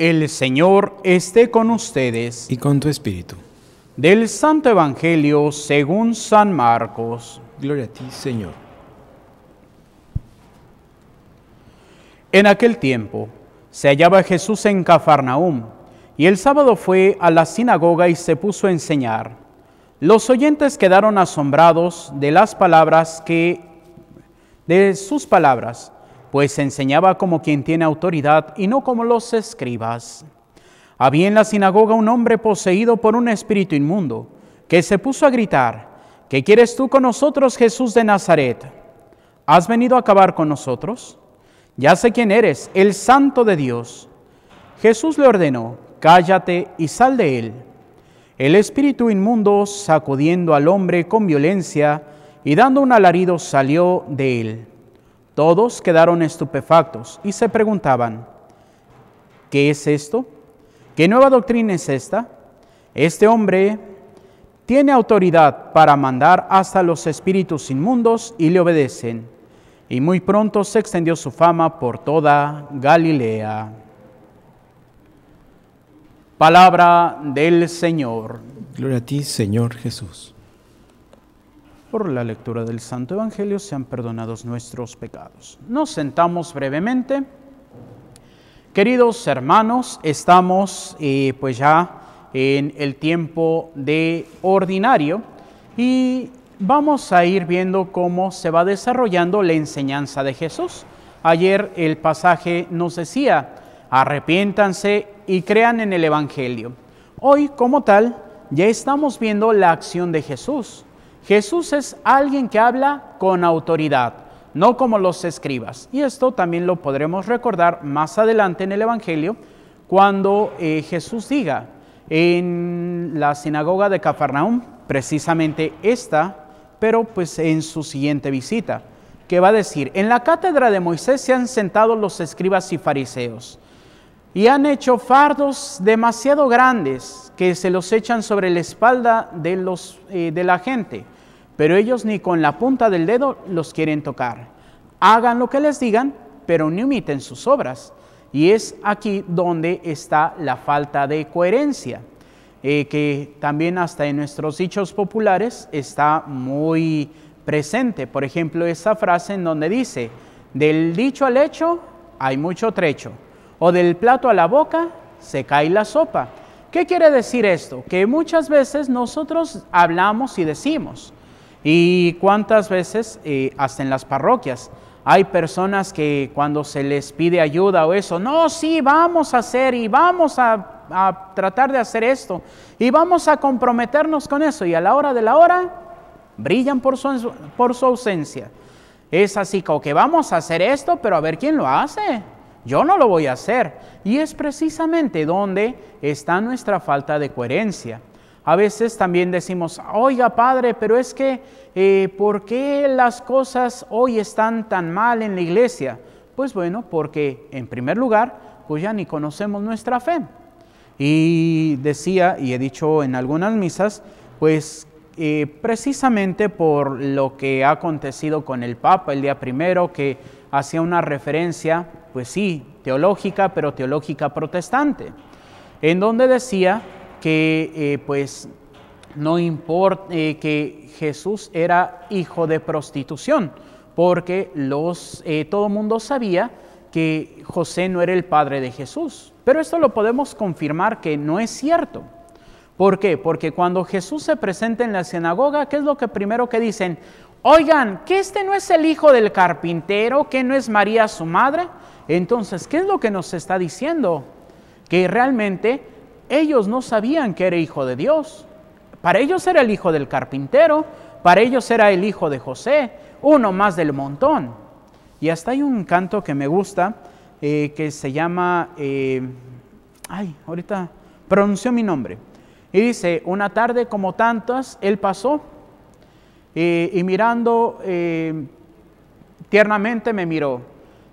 El Señor esté con ustedes. Y con tu espíritu. Del Santo Evangelio según San Marcos. Gloria a ti, Señor. En aquel tiempo se hallaba Jesús en Cafarnaúm, y el sábado fue a la sinagoga y se puso a enseñar. Los oyentes quedaron asombrados de las palabras que de sus palabras pues enseñaba como quien tiene autoridad y no como los escribas. Había en la sinagoga un hombre poseído por un espíritu inmundo, que se puso a gritar, ¿qué quieres tú con nosotros, Jesús de Nazaret? ¿Has venido a acabar con nosotros? Ya sé quién eres, el santo de Dios. Jesús le ordenó, cállate y sal de él. El espíritu inmundo, sacudiendo al hombre con violencia y dando un alarido, salió de él. Todos quedaron estupefactos y se preguntaban, ¿qué es esto? ¿Qué nueva doctrina es esta? Este hombre tiene autoridad para mandar hasta los espíritus inmundos y le obedecen. Y muy pronto se extendió su fama por toda Galilea. Palabra del Señor. Gloria a ti, Señor Jesús. Por la lectura del Santo Evangelio sean perdonados nuestros pecados. Nos sentamos brevemente. Queridos hermanos, estamos eh, pues ya en el tiempo de ordinario y vamos a ir viendo cómo se va desarrollando la enseñanza de Jesús. Ayer el pasaje nos decía, arrepiéntanse y crean en el Evangelio. Hoy como tal ya estamos viendo la acción de Jesús Jesús es alguien que habla con autoridad, no como los escribas. Y esto también lo podremos recordar más adelante en el Evangelio, cuando eh, Jesús diga en la sinagoga de Cafarnaum, precisamente esta, pero pues en su siguiente visita, que va a decir, en la cátedra de Moisés se han sentado los escribas y fariseos y han hecho fardos demasiado grandes que se los echan sobre la espalda de, los, eh, de la gente, pero ellos ni con la punta del dedo los quieren tocar. Hagan lo que les digan, pero no omiten sus obras. Y es aquí donde está la falta de coherencia, eh, que también hasta en nuestros dichos populares está muy presente. Por ejemplo, esa frase en donde dice, del dicho al hecho hay mucho trecho, o del plato a la boca se cae la sopa. ¿Qué quiere decir esto? Que muchas veces nosotros hablamos y decimos, y cuántas veces, eh, hasta en las parroquias, hay personas que cuando se les pide ayuda o eso, no, sí, vamos a hacer y vamos a, tratar de hacer esto y vamos a comprometernos con eso y a la hora de la hora brillan por su, por su ausencia. Es así como que vamos a hacer esto, pero a ver quién lo hace. Yo no lo voy a hacer. Y es precisamente donde está nuestra falta de coherencia. A veces también decimos, oiga padre, pero es que, eh, ¿por qué las cosas hoy están tan mal en la iglesia? Pues bueno, porque en primer lugar, pues ya ni conocemos nuestra fe. Y decía, y he dicho en algunas misas, pues eh, precisamente por lo que ha acontecido con el Papa el día primero, que hacía una referencia pues sí, teológica, pero teológica protestante, en donde decía que eh, pues no importa eh, que Jesús era hijo de prostitución, porque los, eh, todo el mundo sabía que José no era el padre de Jesús. Pero esto lo podemos confirmar que no es cierto. ¿Por qué? Porque cuando Jesús se presenta en la sinagoga, ¿qué es lo que primero que dicen? Oigan, que este no es el hijo del carpintero, que no es María su madre. Entonces, ¿qué es lo que nos está diciendo? Que realmente ellos no sabían que era hijo de Dios. Para ellos era el hijo del carpintero, para ellos era el hijo de José, uno más del montón. Y hasta hay un canto que me gusta eh, que se llama, eh, ay, ahorita pronunció mi nombre. Y dice, una tarde como tantas, él pasó eh, y mirando tiernamente me miró.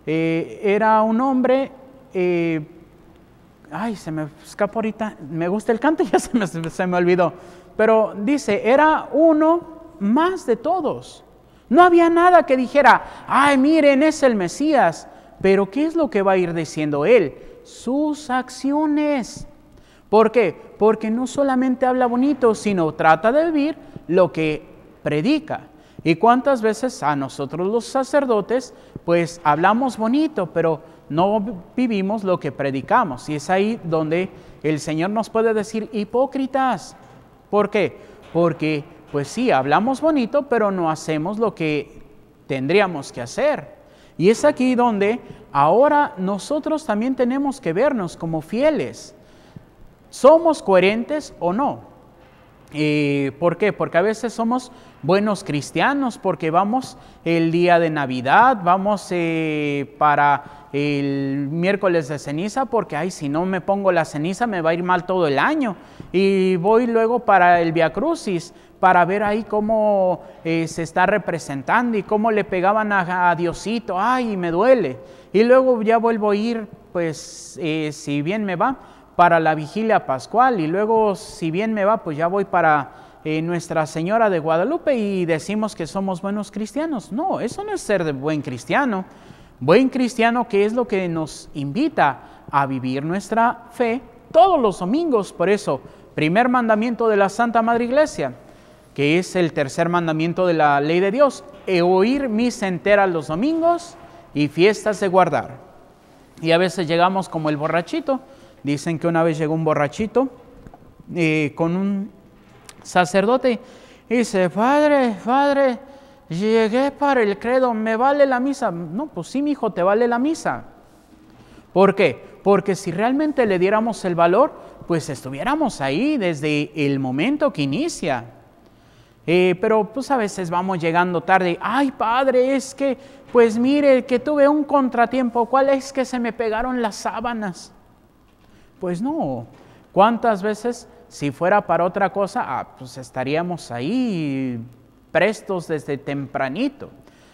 Eh, era un hombre, eh, ay, se me escapa ahorita, me gusta el canto, ya se me, se me olvidó, pero dice, era uno más de todos. No había nada que dijera, ay, miren, es el Mesías. Pero ¿qué es lo que va a ir diciendo él? Sus acciones. ¿Por qué? Porque no solamente habla bonito, sino trata de vivir lo que predica. ¿Y cuántas veces a nosotros los sacerdotes, pues hablamos bonito, pero no vivimos lo que predicamos? Y es ahí donde el Señor nos puede decir hipócritas. ¿Por qué? Porque, pues sí, hablamos bonito, pero no hacemos lo que tendríamos que hacer. Y es aquí donde ahora nosotros también tenemos que vernos como fieles. ¿Somos coherentes o no? Eh, ¿Por qué? Porque a veces somos buenos cristianos, porque vamos el día de Navidad, vamos eh, para el miércoles de ceniza, porque, ay, si no me pongo la ceniza me va a ir mal todo el año. Y voy luego para el Via Crucis, para ver ahí cómo eh, se está representando y cómo le pegaban a, a, Diosito, ay, me duele. Y luego ya vuelvo a ir, pues, si bien me va para la vigilia pascual y luego, si bien me va, pues ya voy para eh, Nuestra Señora de Guadalupe y decimos que somos buenos cristianos. No, eso no es ser de buen cristiano. Buen cristiano que es lo que nos invita a vivir nuestra fe todos los domingos. Por eso, primer mandamiento de la Santa Madre Iglesia, que es el tercer mandamiento de la ley de Dios, e oír misa entera los domingos y fiestas de guardar. Y a veces llegamos como el borrachito, Dicen que una vez llegó un borrachito eh, con un sacerdote y dice, padre, padre, llegué para el credo, ¿me vale la misa? No, pues sí, mi hijo, te vale la misa. ¿Por qué? Porque si realmente le diéramos el valor, pues estuviéramos ahí desde el momento que inicia. Eh, pero pues a veces vamos llegando tarde. Ay, padre, es que, pues mire, que tuve un contratiempo. ¿Cuál es que se me pegaron las sábanas? Pues no. ¿Cuántas veces si fuera para otra cosa, ah, pues estaríamos ahí prestos desde tempranito?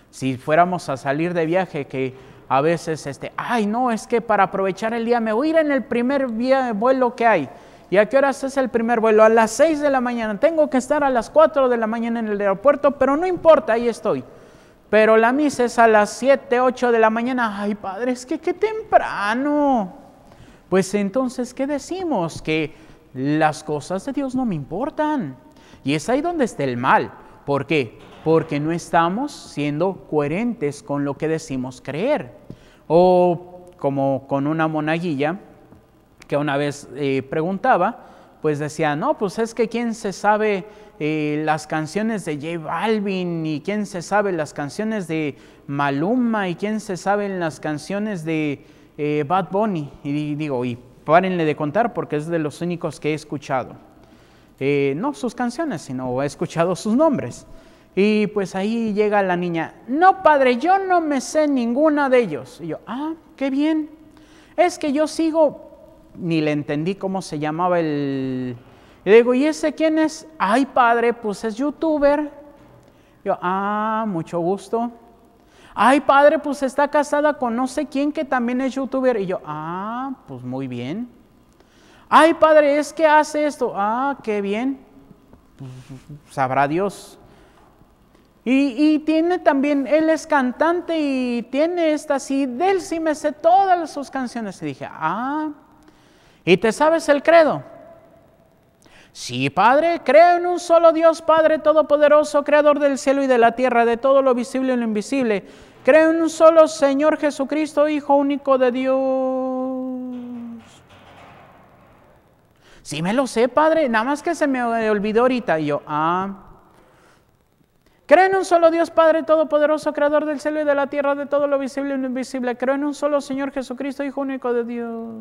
Si fuéramos a salir de viaje, que a veces, este, ay, no, es que para aprovechar el día me voy a ir en el primer vuelo que hay. ¿Y a qué horas es el primer vuelo? A las 6 de la mañana. Tengo que estar a las 4 de la mañana en el aeropuerto, pero no importa, ahí estoy. Pero la misa es a las 7, 8 de la mañana. Ay, padre, es que qué temprano. Pues entonces, ¿qué decimos? Que las cosas de Dios no me importan. Y es ahí donde está el mal. ¿Por qué? Porque no estamos siendo coherentes con lo que decimos creer. O como con una monaguilla que una vez eh, preguntaba, pues decía, no, pues es que quién se sabe eh, las canciones de J Balvin y quién se sabe las canciones de Maluma y quién se sabe las canciones de eh, Bad Bunny, y digo, y párenle de contar porque es de los únicos que he escuchado. Eh, no sus canciones, sino he escuchado sus nombres. Y pues ahí llega la niña, no padre, yo no me sé ninguna de ellos. Y yo, ah, qué bien. Es que yo sigo, ni le entendí cómo se llamaba el... Y digo, ¿y ese quién es? Ay, padre, pues es youtuber. yo, ah, mucho gusto ay padre, pues está casada con no sé quién que también es youtuber. Y yo, ah, pues muy bien. Ay padre, es que hace esto. Ah, qué bien. Pues, sabrá Dios. Y, tiene también, él es cantante y tiene estas, y del me sé todas sus canciones. Y dije, ah, ¿y te sabes el credo? Sí, Padre, creo en un solo Dios, Padre Todopoderoso, Creador del cielo y de la tierra, de todo lo visible y lo invisible. Creo en un solo Señor Jesucristo, Hijo único de Dios. Sí me lo sé, Padre, nada más que se me olvidó ahorita. Y yo, ah. Creo en un solo Dios, Padre Todopoderoso, Creador del cielo y de la tierra, de todo lo visible y lo invisible. Creo en un solo Señor Jesucristo, Hijo único de Dios.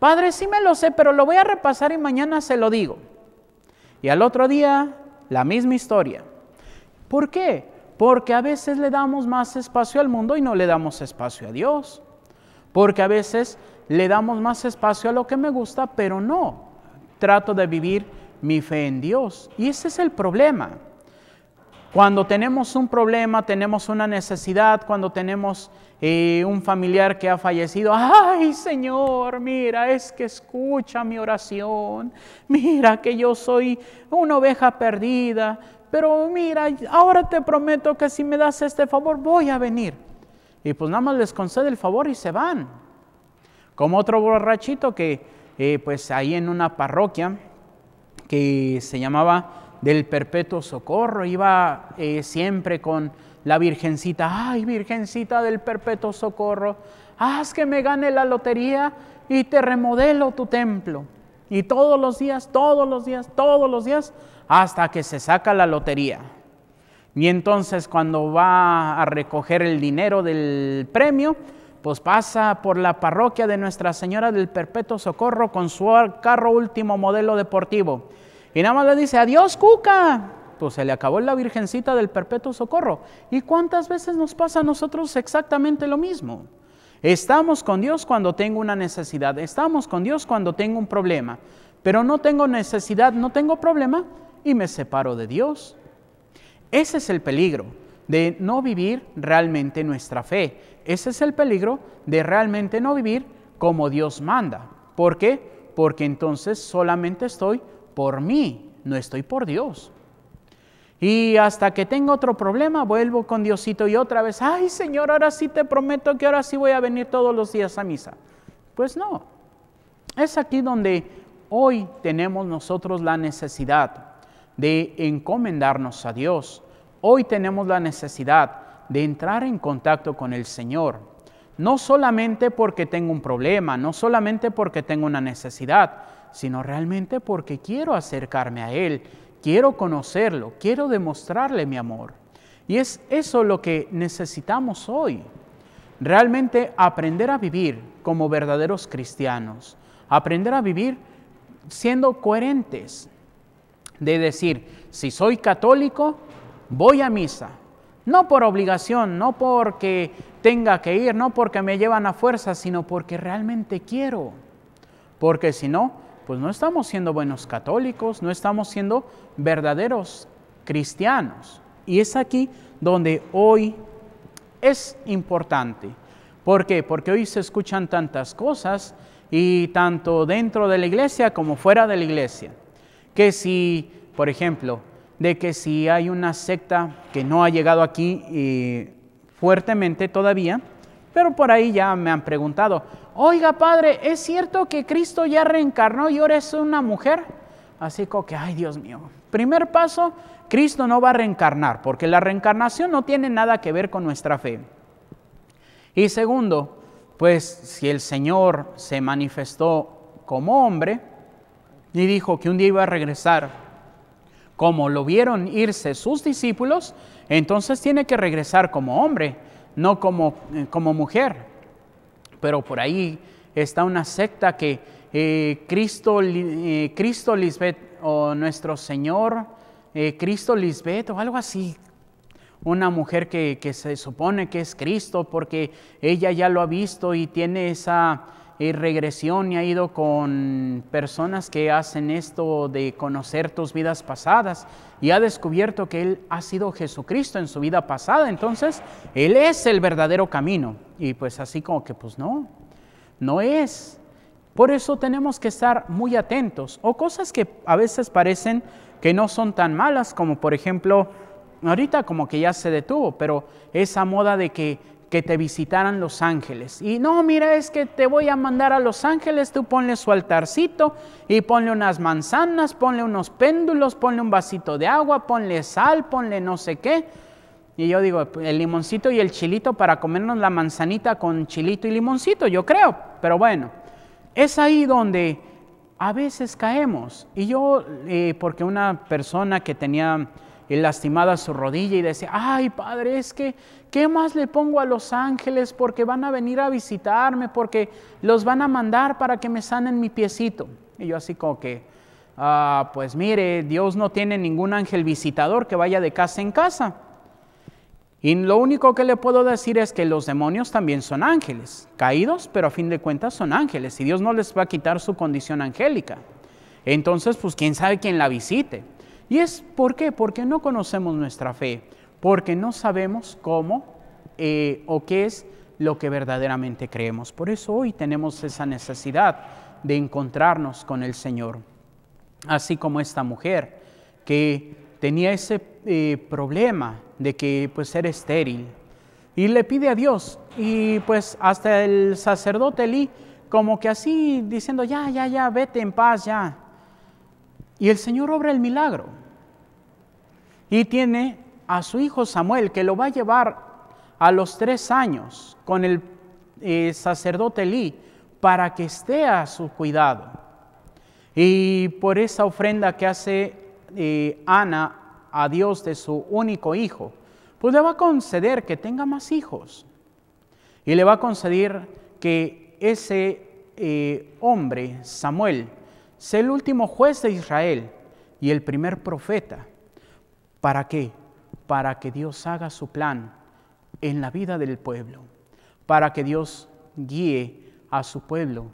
Padre, sí me lo sé, pero lo voy a repasar y mañana se lo digo. Y al otro día, la misma historia. ¿Por qué? Porque a veces le damos más espacio al mundo y no le damos espacio a Dios. Porque a veces le damos más espacio a lo que me gusta, pero no. Trato de vivir mi fe en Dios. Y ese es el problema. Cuando tenemos un problema, tenemos una necesidad, cuando tenemos eh, un familiar que ha fallecido, ay Señor, mira, es que escucha mi oración, mira que yo soy una oveja perdida, pero mira, ahora te prometo que si me das este favor voy a venir. Y pues nada más les concede el favor y se van. Como otro borrachito que eh, pues ahí en una parroquia que se llamaba del perpetuo socorro, iba eh, siempre con la virgencita, ay virgencita del perpetuo socorro, haz que me gane la lotería y te remodelo tu templo. Y todos los días, todos los días, todos los días hasta que se saca la lotería. Y entonces cuando va a recoger el dinero del premio, pues pasa por la parroquia de Nuestra Señora del Perpetuo Socorro con su carro último modelo deportivo. Y nada más le dice, adiós Cuca. Pues se le acabó la Virgencita del Perpetuo Socorro. ¿Y cuántas veces nos pasa a nosotros exactamente lo mismo? Estamos con Dios cuando tengo una necesidad, estamos con Dios cuando tengo un problema, pero no tengo necesidad, no tengo problema, y me separo de Dios. Ese es el peligro de no vivir realmente nuestra fe. Ese es el peligro de realmente no vivir como Dios manda. ¿Por qué? Porque entonces solamente estoy por mí, no estoy por Dios. Y hasta que tengo otro problema, vuelvo con Diosito y otra vez, ay Señor, ahora sí te prometo que ahora sí voy a venir todos los días a misa. Pues no, es aquí donde hoy tenemos nosotros la necesidad de encomendarnos a Dios. Hoy tenemos la necesidad de entrar en contacto con el Señor, no solamente porque tengo un problema, no solamente porque tengo una necesidad, sino realmente porque quiero acercarme a Él, quiero conocerlo, quiero demostrarle mi amor. Y es eso lo que necesitamos hoy. Realmente aprender a vivir como verdaderos cristianos, aprender a vivir siendo coherentes, de decir, si soy católico, voy a misa. No por obligación, no porque tenga que ir, no porque me llevan a fuerza, sino porque realmente quiero. Porque si no, pues no estamos siendo buenos católicos, no estamos siendo verdaderos cristianos. Y es aquí donde hoy es importante. ¿Por qué? Porque hoy se escuchan tantas cosas y tanto dentro de la iglesia como fuera de la iglesia. Que si, por ejemplo, de que si hay una secta que no ha llegado aquí eh, fuertemente todavía, pero por ahí ya me han preguntado, oiga padre, ¿es cierto que Cristo ya reencarnó y ahora es una mujer? Así como que, ay Dios mío, primer paso, Cristo no va a reencarnar, porque la reencarnación no tiene nada que ver con nuestra fe. Y segundo, pues si el Señor se manifestó como hombre, y dijo que un día iba a regresar. Como lo vieron irse sus discípulos, entonces tiene que regresar como hombre, no como, eh, como mujer. Pero por ahí está una secta que eh, Cristo, eh, Cristo Lisbeth o nuestro Señor Cristo Lisbeth o algo así. Una mujer que se supone que es Cristo porque ella ya lo ha visto y tiene esa regresión y ha ido con personas que hacen esto de conocer tus vidas pasadas y ha descubierto que Él ha sido Jesucristo en su vida pasada. Entonces, Él es el verdadero camino. Y pues así como que, pues no, no es. Por eso tenemos que estar muy atentos. O cosas que a veces parecen que no son tan malas, como por ejemplo, ahorita como que ya se detuvo, pero esa moda de que que te visitaran los ángeles. Y no, mira, es que te voy a mandar a los ángeles, tú ponle su altarcito y ponle unas manzanas, ponle unos péndulos, ponle un vasito de agua, ponle sal, ponle no sé qué. Y yo digo, pues, el limoncito y el chilito para comernos la manzanita con chilito y limoncito, yo creo. Pero bueno, es ahí donde a veces caemos. Y yo, eh, porque una persona que tenía y lastimada su rodilla y decía, ay Padre, es que, ¿qué más le pongo a los ángeles? Porque van a venir a visitarme, porque los van a mandar para que me sanen mi piecito. Y yo así como que, ah, pues mire, Dios no tiene ningún ángel visitador que vaya de casa en casa. Y lo único que le puedo decir es que los demonios también son ángeles, caídos, pero a fin de cuentas son ángeles, y Dios no les va a quitar su condición angélica. Entonces, pues quién sabe quién la visite. ¿Y es por qué? Porque no conocemos nuestra fe, porque no sabemos cómo eh, o qué es lo que verdaderamente creemos. Por eso hoy tenemos esa necesidad de encontrarnos con el Señor. Así como esta mujer que tenía ese eh, problema de que pues era estéril y le pide a Dios y pues hasta el sacerdote Lee como que así diciendo ya, ya, ya, vete en paz, ya. Y el Señor obra el milagro. Y tiene a su hijo Samuel, que lo va a llevar a los tres años con el eh, sacerdote Lee, para que esté a su cuidado. Y por esa ofrenda que hace eh, Ana a Dios de su único hijo, pues le va a conceder que tenga más hijos. Y le va a conceder que ese eh, hombre, Samuel, Sé el último juez de Israel y el primer profeta. ¿Para qué? Para que Dios haga su plan en la vida del pueblo, para que Dios guíe a su pueblo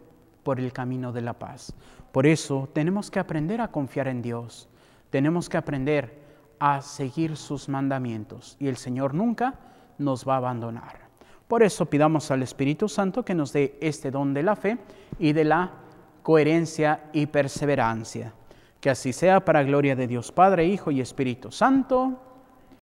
por el camino de la paz. Por eso tenemos que aprender a confiar en Dios, tenemos que aprender a seguir sus mandamientos y el Señor nunca nos va a abandonar. Por eso pidamos al Espíritu Santo que nos dé este don de la fe y de la coherencia y perseverancia. Que así sea para gloria de Dios Padre, Hijo y Espíritu Santo.